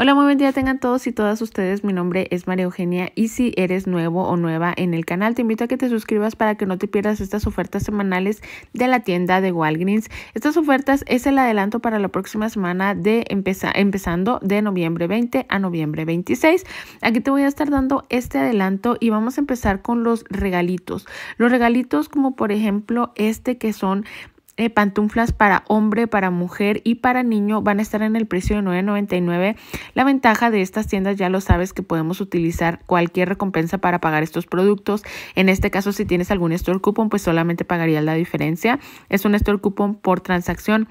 Hola, muy buen día tengan todos y todas ustedes. Mi nombre es María Eugenia y si eres nuevo o nueva en el canal, te invito a que te suscribas para que no te pierdas estas ofertas semanales de la tienda de Walgreens. Estas ofertas es el adelanto para la próxima semana de empezando de noviembre 20 a noviembre 26. Aquí te voy a estar dando este adelanto y vamos a empezar con los regalitos. Los regalitos como por ejemplo este que son eh, pantuflas para hombre, para mujer y para niño van a estar en el precio de 9.99. La ventaja de estas tiendas ya lo sabes que podemos utilizar cualquier recompensa para pagar estos productos. En este caso, si tienes algún store coupon, pues solamente pagarías la diferencia. Es un store coupon por transacción.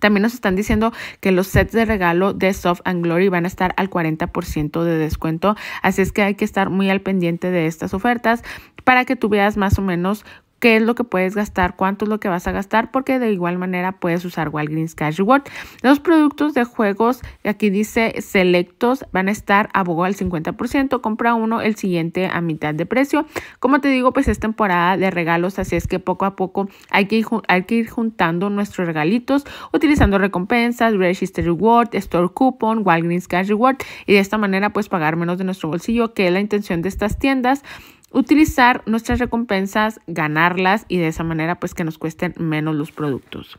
También nos están diciendo que los sets de regalo de Soft and Glory van a estar al 40% de descuento, así es que hay que estar muy al pendiente de estas ofertas para que tú veas más o menos qué es lo que puedes gastar, cuánto es lo que vas a gastar, porque de igual manera puedes usar Walgreens Cash Reward. Los productos de juegos, aquí dice selectos, van a estar a al 50%, compra uno, el siguiente a mitad de precio. Como te digo, pues es temporada de regalos, así es que poco a poco hay que ir, hay que ir juntando nuestros regalitos, utilizando recompensas, Register Reward, Store Coupon, Walgreens Cash Reward, y de esta manera pues pagar menos de nuestro bolsillo, que es la intención de estas tiendas utilizar nuestras recompensas, ganarlas y de esa manera pues que nos cuesten menos los productos.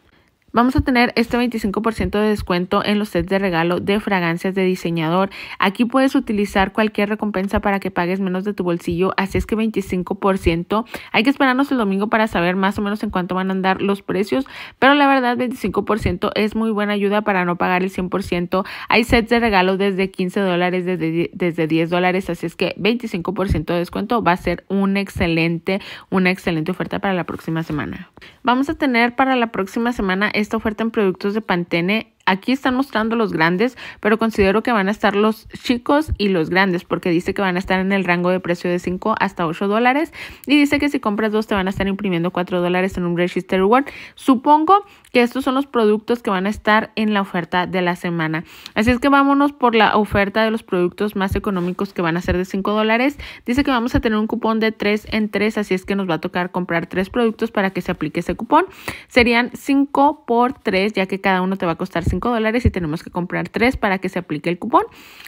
Vamos a tener este 25% de descuento en los sets de regalo de fragancias de diseñador. Aquí puedes utilizar cualquier recompensa para que pagues menos de tu bolsillo, así es que 25%. Hay que esperarnos el domingo para saber más o menos en cuánto van a andar los precios, pero la verdad 25% es muy buena ayuda para no pagar el 100%. Hay sets de regalo desde 15 dólares, desde, 10 dólares, así es que 25% de descuento va a ser un excelente, una excelente oferta para la próxima semana. Vamos a tener para la próxima semana esta oferta en productos de Pantene Aquí están mostrando los grandes, pero considero que van a estar los chicos y los grandes porque dice que van a estar en el rango de precio de 5 hasta 8 dólares y dice que si compras dos te van a estar imprimiendo 4 dólares en un Register One. Supongo que estos son los productos que van a estar en la oferta de la semana. Así es que vámonos por la oferta de los productos más económicos que van a ser de 5 dólares. Dice que vamos a tener un cupón de 3 en 3, así es que nos va a tocar comprar 3 productos para que se aplique ese cupón. Serían 5 por 3, ya que cada uno te va a costar 5 dólares y tenemos que comprar tres para que se aplique el cupón.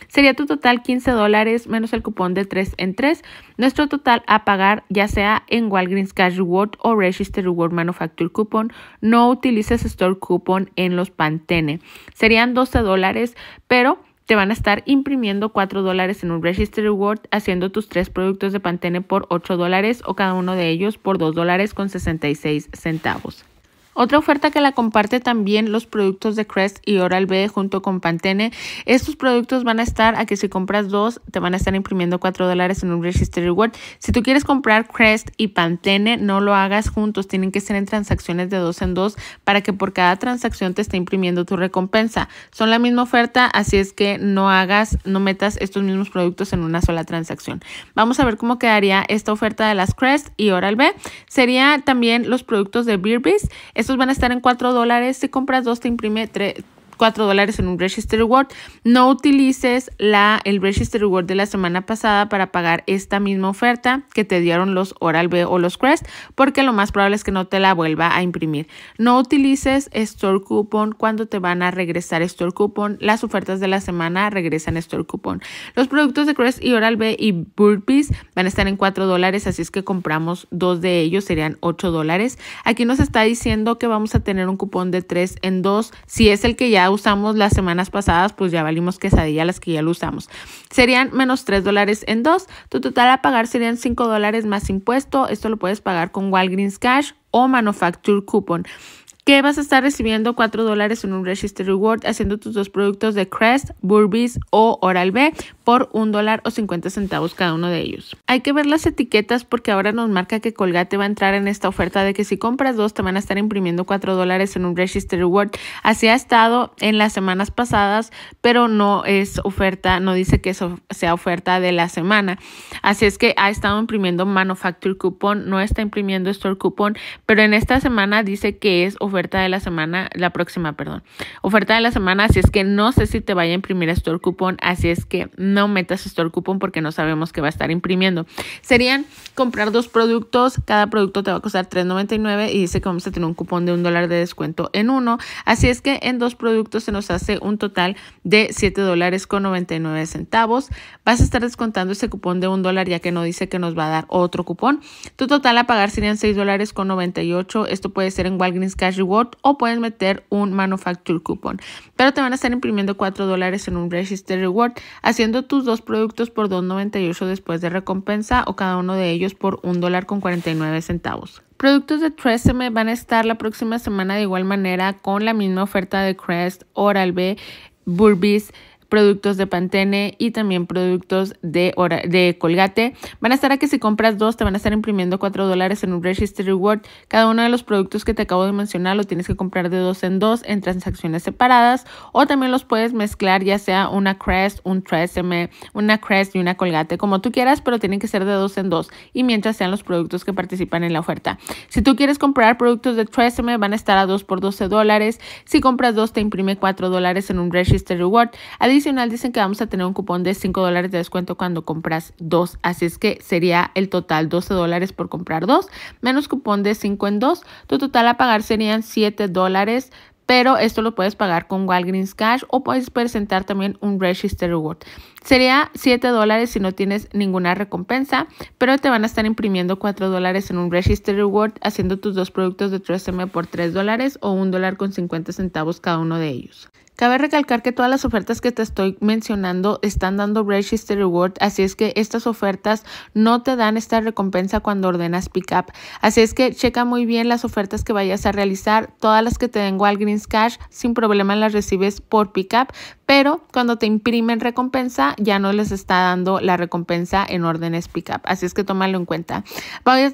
Sería tu total 15 dólares menos el cupón de tres en tres. Nuestro total a pagar ya sea en Walgreens Cash Reward o Register Reward Manufacture Coupon. No utilices Store Coupon en los Pantene. Serían 12 dólares, pero te van a estar imprimiendo 4 dólares en un Register Reward, haciendo tus tres productos de Pantene por 8 dólares o cada uno de ellos por dos dólares con 66 centavos. Otra oferta que la comparte también los productos de Crest y Oral-B junto con Pantene. Estos productos van a estar a que si compras dos te van a estar imprimiendo 4 dólares en un Register Reward. Si tú quieres comprar Crest y Pantene no lo hagas juntos, tienen que ser en transacciones de dos en dos para que por cada transacción te esté imprimiendo tu recompensa. Son la misma oferta, así es que no hagas, no metas estos mismos productos en una sola transacción. Vamos a ver cómo quedaría esta oferta de las Crest y Oral-B. Sería también los productos de Birbis estos van a estar en 4 dólares. Si compras 2 te imprime 3 4 dólares en un Register word no utilices la, el Register word de la semana pasada para pagar esta misma oferta que te dieron los Oral B o los Crest, porque lo más probable es que no te la vuelva a imprimir. No utilices Store Coupon cuando te van a regresar Store Coupon. Las ofertas de la semana regresan Store Coupon. Los productos de Crest y Oral B y Burpees van a estar en 4 dólares, así es que compramos dos de ellos, serían 8 dólares. Aquí nos está diciendo que vamos a tener un cupón de 3 en 2. Si es el que ya usamos las semanas pasadas, pues ya valimos quesadilla las que ya lo usamos. Serían menos 3 dólares en dos Tu total a pagar serían 5 dólares más impuesto. Esto lo puedes pagar con Walgreens Cash o Manufacture Coupon que vas a estar recibiendo 4 dólares en un Register Reward haciendo tus dos productos de Crest, Burbies o Oral B por 1 dólar o 50 centavos cada uno de ellos. Hay que ver las etiquetas porque ahora nos marca que Colgate va a entrar en esta oferta de que si compras dos te van a estar imprimiendo 4 dólares en un Register Reward. Así ha estado en las semanas pasadas, pero no es oferta, no dice que eso sea oferta de la semana. Así es que ha estado imprimiendo Manufacture Coupon, no está imprimiendo Store Coupon, pero en esta semana dice que es oferta oferta de la semana, la próxima, perdón, oferta de la semana, así es que no sé si te vaya a imprimir Store cupón así es que no metas Store cupón porque no sabemos que va a estar imprimiendo. Serían comprar dos productos, cada producto te va a costar $3.99 y dice que vamos a tener un cupón de un dólar de descuento en uno, así es que en dos productos se nos hace un total de $7.99 dólares Vas a estar descontando ese cupón de un dólar ya que no dice que nos va a dar otro cupón. Tu total a pagar serían $6.98 dólares Esto puede ser en Walgreens Cash reward o puedes meter un manufacture coupon. Pero te van a estar imprimiendo 4 dólares en un register reward, haciendo tus dos productos por 2.98 después de recompensa o cada uno de ellos por un dólar con 49 centavos. Productos de Tresemme van a estar la próxima semana de igual manera con la misma oferta de Crest, Oral-B, Burbis, productos de Pantene y también productos de, de Colgate. Van a estar a que si compras dos, te van a estar imprimiendo 4 dólares en un Register Reward. Cada uno de los productos que te acabo de mencionar lo tienes que comprar de dos en dos en transacciones separadas o también los puedes mezclar ya sea una Crest, un 3 una Crest y una Colgate, como tú quieras, pero tienen que ser de dos en dos y mientras sean los productos que participan en la oferta. Si tú quieres comprar productos de 3M, van a estar a 2 por 12 dólares. Si compras dos, te imprime 4 dólares en un Register Reward. Adicional, dicen que vamos a tener un cupón de 5 dólares de descuento cuando compras dos. Así es que sería el total 12 dólares por comprar dos, menos cupón de 5 en 2. Tu total a pagar serían 7 dólares pero esto lo puedes pagar con Walgreens Cash o puedes presentar también un Register Reward. Sería 7 dólares si no tienes ninguna recompensa, pero te van a estar imprimiendo 4 dólares en un Register Reward haciendo tus dos productos de 3M por 3 dólares o 1 dólar con 50 centavos cada uno de ellos. Cabe recalcar que todas las ofertas que te estoy mencionando están dando Register Reward, así es que estas ofertas no te dan esta recompensa cuando ordenas pickup. Así es que checa muy bien las ofertas que vayas a realizar. Todas las que te den Walgreens Cash sin problema las recibes por pickup, pero cuando te imprimen recompensa ya no les está dando la recompensa en órdenes pickup. Así es que tómalo en cuenta.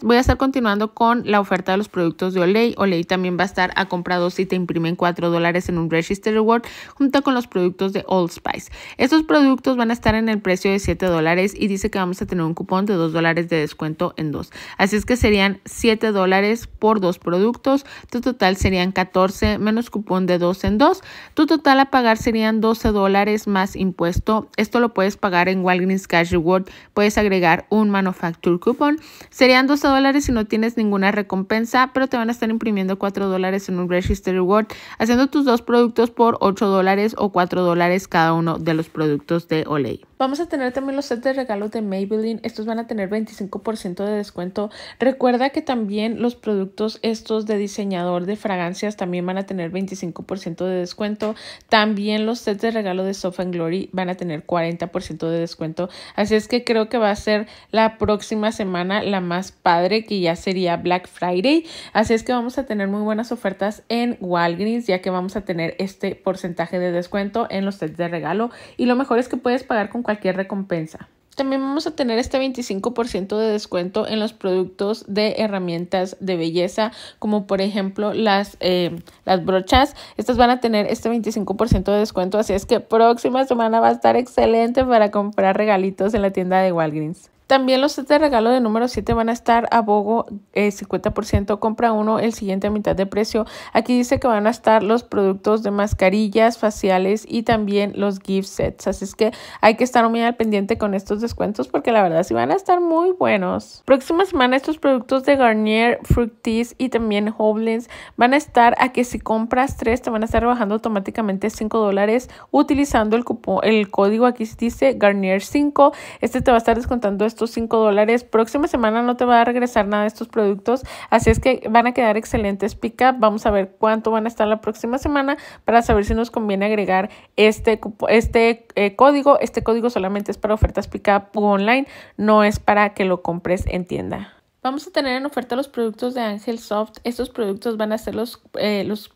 Voy a, estar continuando con la oferta de los productos de Olay. Olay también va a estar a comprados si te imprimen 4 dólares en un Register Reward junto con los productos de Old Spice. Estos productos van a estar en el precio de 7 dólares y dice que vamos a tener un cupón de 2 dólares de descuento en dos. Así es que serían 7 dólares por dos productos. Tu total serían 14 menos cupón de 2 en 2. Tu total a pagar serían 12 dólares más impuesto. Esto lo puedes pagar en Walgreens Cash Reward. Puedes agregar un manufacture coupon. Serían 12 dólares si no tienes ninguna recompensa, pero te van a estar imprimiendo 4 dólares en un Register Reward, haciendo tus dos productos por 8 dólares o cuatro dólares cada uno de los productos de Olay. Vamos a tener también los sets de regalo de Maybelline. Estos van a tener 25% de descuento. Recuerda que también los productos estos de diseñador de fragancias también van a tener 25% de descuento. También los sets de regalo de Soft Glory van a tener 40% de descuento. Así es que creo que va a ser la próxima semana la más padre que ya sería Black Friday. Así es que vamos a tener muy buenas ofertas en Walgreens ya que vamos a tener este porcentaje de descuento en los sets de regalo. Y lo mejor es que puedes pagar con cualquier recompensa. También vamos a tener este 25% de descuento en los productos de herramientas de belleza, como por ejemplo las, eh, las brochas. Estas van a tener este 25% de descuento, así es que próxima semana va a estar excelente para comprar regalitos en la tienda de Walgreens. También los sets de regalo de número 7 van a estar a Bogo eh, 50%, compra uno el siguiente a mitad de precio. Aquí dice que van a estar los productos de mascarillas, faciales y también los gift sets. Así es que hay que estar muy al pendiente con estos descuentos porque la verdad sí van a estar muy buenos. Próxima semana estos productos de Garnier, Fructis y también Hoblins van a estar a que si compras tres te van a estar bajando automáticamente 5 dólares utilizando el el código aquí dice Garnier 5. Este te va a estar descontando esto estos 5 dólares. Próxima semana no te va a regresar nada de estos productos, así es que van a quedar excelentes pick Vamos a ver cuánto van a estar la próxima semana para saber si nos conviene agregar este, este eh, código. Este código solamente es para ofertas pick online, no es para que lo compres en tienda. Vamos a tener en oferta los productos de Angel Soft. Estos productos van a ser los, eh, los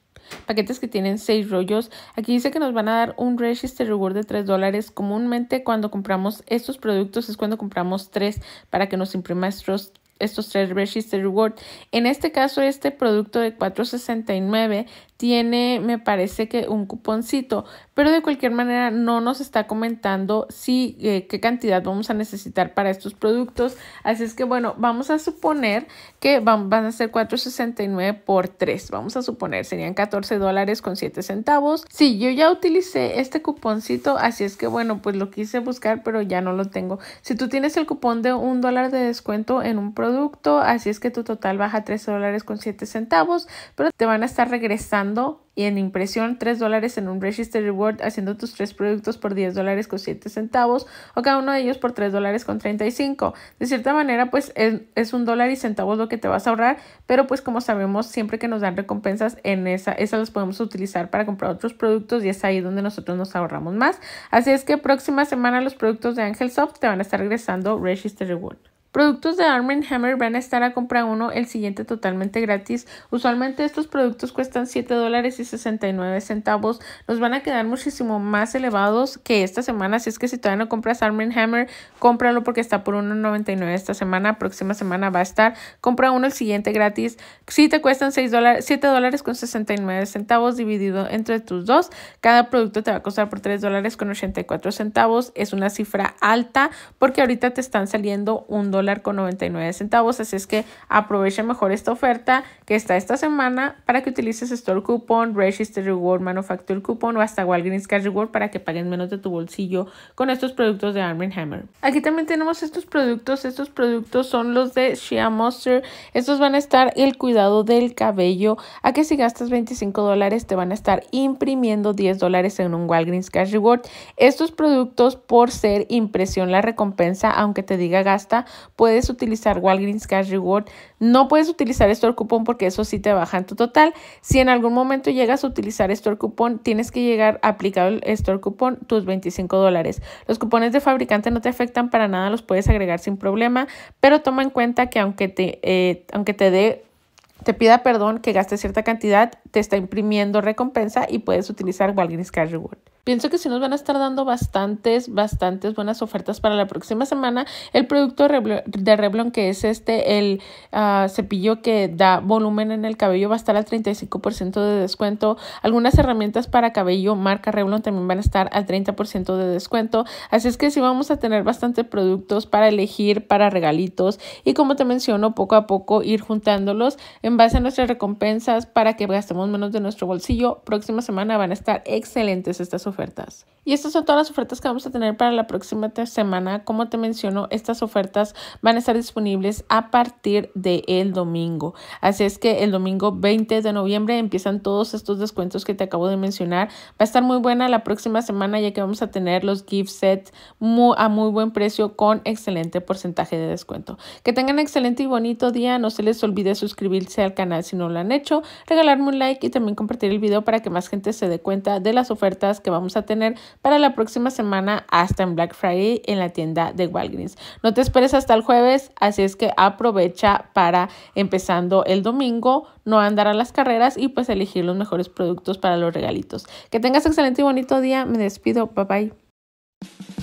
paquetes que tienen 6 rollos. Aquí dice que nos van a dar un register reward de 3 dólares. Comúnmente cuando compramos estos productos es cuando compramos 3 para que nos imprima estos estos tres register reward. En este caso, este producto de 469 tiene, me parece que un cuponcito, pero de cualquier manera no nos está comentando si eh, qué cantidad vamos a necesitar para estos productos. Así es que bueno, vamos a suponer que van, a ser 4.69 por 3. Vamos a suponer, serían 14 dólares con 7 centavos. Sí, yo ya utilicé este cuponcito, así es que bueno, pues lo quise buscar, pero ya no lo tengo. Si tú tienes el cupón de un dólar de descuento en un producto, así es que tu total baja 3 dólares con 7 centavos, pero te van a estar regresando y en impresión 3 dólares en un Register Reward haciendo tus tres productos por 10 dólares con 7 centavos o cada uno de ellos por 3 dólares con 35. De cierta manera pues es, un dólar y centavos lo que te vas a ahorrar, pero pues como sabemos siempre que nos dan recompensas en esa, esas las podemos utilizar para comprar otros productos y es ahí donde nosotros nos ahorramos más. Así es que próxima semana los productos de Angelsoft te van a estar regresando Register Reward. Productos de Arm Hammer van a estar a compra uno, el siguiente totalmente gratis. Usualmente estos productos cuestan $7.69, Nos van a quedar muchísimo más elevados que esta semana. si es que si todavía no compras Arm Hammer, cómpralo porque está por 1.99 esta semana. Próxima semana va a estar. Compra uno, el siguiente gratis. Si te cuestan $7.69 dólares, dividido entre tus dos. Cada producto te va a costar por $3.84. Es una cifra alta porque ahorita te están saliendo un con 99 centavos. Así es que aprovecha mejor esta oferta que está esta semana para que utilices Store Coupon, Register Reward, Manufacture Coupon o hasta Walgreens Cash Reward para que paguen menos de tu bolsillo con estos productos de Arm Hammer. Aquí también tenemos estos productos. Estos productos son los de Shea Monster. Estos van a estar el cuidado del cabello. A que si gastas 25 dólares te van a estar imprimiendo 10 dólares en un Walgreens Cash Reward. Estos productos por ser impresión la recompensa, aunque te diga gasta, puedes utilizar Walgreens Cash Reward. No puedes utilizar Store cupón porque eso sí te baja en tu total. Si en algún momento llegas a utilizar Store cupón, tienes que llegar aplicado el Store cupón tus 25 dólares. Los cupones de fabricante no te afectan para nada, los puedes agregar sin problema, pero toma en cuenta que aunque te, eh, aunque te dé te pida perdón que gastes cierta cantidad, te está imprimiendo recompensa y puedes utilizar Walgreens Cash Reward. Pienso que si nos van a estar dando bastantes, bastantes buenas ofertas para la próxima semana. El producto de Revlon, que es este, el ah, cepillo que da volumen en el cabello, va a estar al 35% de descuento. Algunas herramientas para cabello marca Revlon también van a estar al 30% de descuento. Así es que sí vamos a tener bastantes productos para elegir, para regalitos. Y como te menciono, poco a poco ir juntándolos en base a nuestras recompensas para que gastemos menos de nuestro bolsillo. Próxima semana van a estar excelentes estas ofertas ofertas. Y estas son todas las ofertas que vamos a tener para la próxima semana. Como te menciono, estas ofertas van a estar disponibles a partir del el domingo. Así es que el domingo 20 de noviembre empiezan todos estos descuentos que te acabo de mencionar. Va a estar muy buena la próxima semana ya que vamos a tener los gift sets a muy buen precio con excelente porcentaje de descuento. Que tengan excelente y bonito día. No se les olvide suscribirse al canal si no lo han hecho, regalarme un like y también compartir el video para que más gente se dé cuenta de las ofertas que vamos vamos a tener para la próxima semana hasta en Black Friday en la tienda de Walgreens. No te esperes hasta el jueves, así es que aprovecha para empezando el domingo, no andar a las carreras y pues elegir los mejores productos para los regalitos. Que tengas excelente y bonito día. Me despido. Bye bye.